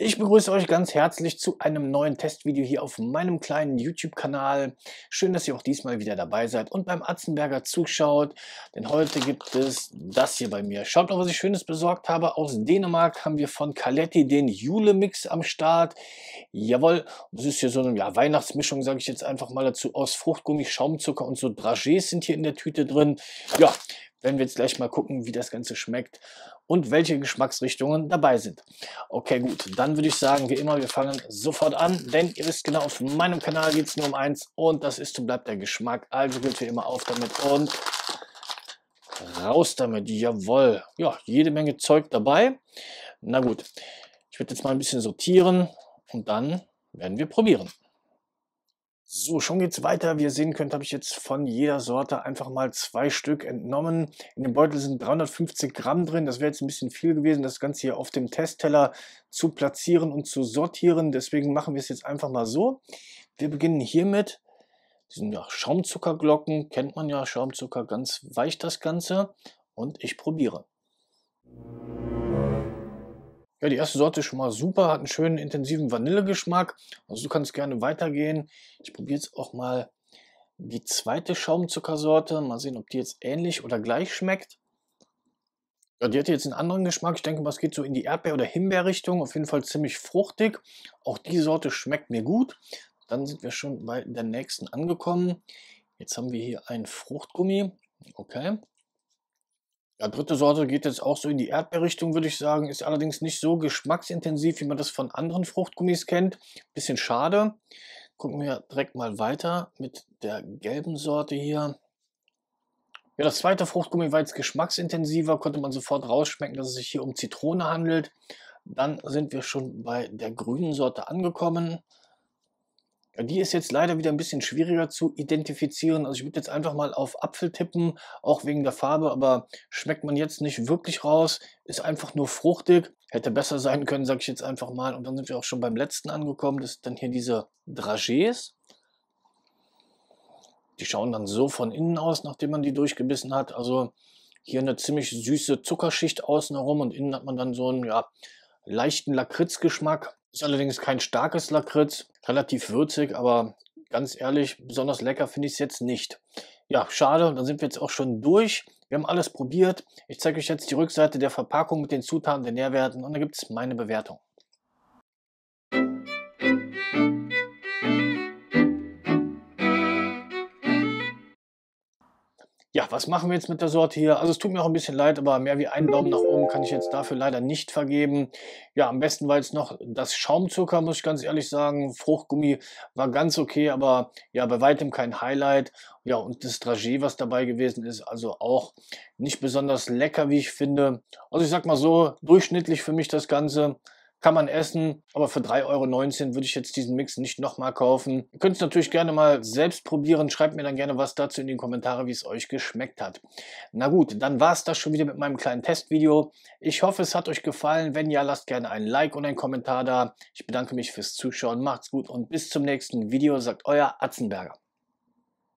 Ich begrüße euch ganz herzlich zu einem neuen Testvideo hier auf meinem kleinen YouTube-Kanal. Schön, dass ihr auch diesmal wieder dabei seid und beim Atzenberger zuschaut, denn heute gibt es das hier bei mir. Schaut mal, was ich Schönes besorgt habe. Aus Dänemark haben wir von Caletti den Jule-Mix am Start. Jawohl, das ist hier so eine ja, Weihnachtsmischung, sage ich jetzt einfach mal dazu, aus Fruchtgummi, Schaumzucker und so Dragés sind hier in der Tüte drin. Ja, werden wir jetzt gleich mal gucken, wie das Ganze schmeckt und welche Geschmacksrichtungen dabei sind. Okay, gut, dann würde ich sagen, wie immer, wir fangen sofort an, denn ihr wisst genau, auf meinem Kanal geht es nur um eins und das ist und bleibt der Geschmack. Also gilt wie immer auf damit und raus damit, jawohl. Ja, jede Menge Zeug dabei. Na gut, ich werde jetzt mal ein bisschen sortieren und dann werden wir probieren. So, schon geht's weiter. Wie ihr sehen könnt, habe ich jetzt von jeder Sorte einfach mal zwei Stück entnommen. In dem Beutel sind 350 Gramm drin. Das wäre jetzt ein bisschen viel gewesen, das Ganze hier auf dem Testteller zu platzieren und zu sortieren. Deswegen machen wir es jetzt einfach mal so. Wir beginnen hiermit. Die sind ja Schaumzuckerglocken, kennt man ja, Schaumzucker, ganz weich das Ganze. Und ich probiere. Ja, die erste Sorte ist schon mal super, hat einen schönen intensiven Vanillegeschmack. Also du kannst gerne weitergehen. Ich probiere jetzt auch mal die zweite Schaumzuckersorte. Mal sehen, ob die jetzt ähnlich oder gleich schmeckt. Ja, die hat jetzt einen anderen Geschmack. Ich denke, was geht so in die Erdbeer- oder Himbeerrichtung. Auf jeden Fall ziemlich fruchtig. Auch die Sorte schmeckt mir gut. Dann sind wir schon bei der nächsten angekommen. Jetzt haben wir hier ein Fruchtgummi. Okay. Ja, dritte Sorte geht jetzt auch so in die Erdbeerrichtung, würde ich sagen. Ist allerdings nicht so geschmacksintensiv, wie man das von anderen Fruchtgummis kennt. Bisschen schade. Gucken wir direkt mal weiter mit der gelben Sorte hier. Ja, das zweite Fruchtgummi war jetzt geschmacksintensiver, konnte man sofort rausschmecken, dass es sich hier um Zitrone handelt. Dann sind wir schon bei der grünen Sorte angekommen. Die ist jetzt leider wieder ein bisschen schwieriger zu identifizieren. Also ich würde jetzt einfach mal auf Apfel tippen, auch wegen der Farbe, aber schmeckt man jetzt nicht wirklich raus, ist einfach nur fruchtig. Hätte besser sein können, sage ich jetzt einfach mal. Und dann sind wir auch schon beim letzten angekommen. Das sind dann hier diese Dragés. Die schauen dann so von innen aus, nachdem man die durchgebissen hat. Also hier eine ziemlich süße Zuckerschicht außen herum und innen hat man dann so einen ja, leichten Lakritzgeschmack. Ist allerdings kein starkes Lakritz, relativ würzig, aber ganz ehrlich, besonders lecker finde ich es jetzt nicht. Ja, schade, dann sind wir jetzt auch schon durch. Wir haben alles probiert. Ich zeige euch jetzt die Rückseite der Verpackung mit den Zutaten, den Nährwerten und dann gibt es meine Bewertung. was machen wir jetzt mit der Sorte hier? Also es tut mir auch ein bisschen leid, aber mehr wie einen Daumen nach oben kann ich jetzt dafür leider nicht vergeben. Ja, am besten war jetzt noch das Schaumzucker, muss ich ganz ehrlich sagen. Fruchtgummi war ganz okay, aber ja, bei weitem kein Highlight. Ja, und das Dragé, was dabei gewesen ist, also auch nicht besonders lecker, wie ich finde. Also ich sag mal so, durchschnittlich für mich das Ganze kann man essen, aber für 3,19 Euro würde ich jetzt diesen Mix nicht nochmal kaufen. Ihr könnt es natürlich gerne mal selbst probieren, schreibt mir dann gerne was dazu in die Kommentare, wie es euch geschmeckt hat. Na gut, dann war es das schon wieder mit meinem kleinen Testvideo. Ich hoffe, es hat euch gefallen. Wenn ja, lasst gerne ein Like und einen Kommentar da. Ich bedanke mich fürs Zuschauen, macht's gut und bis zum nächsten Video, sagt euer Atzenberger.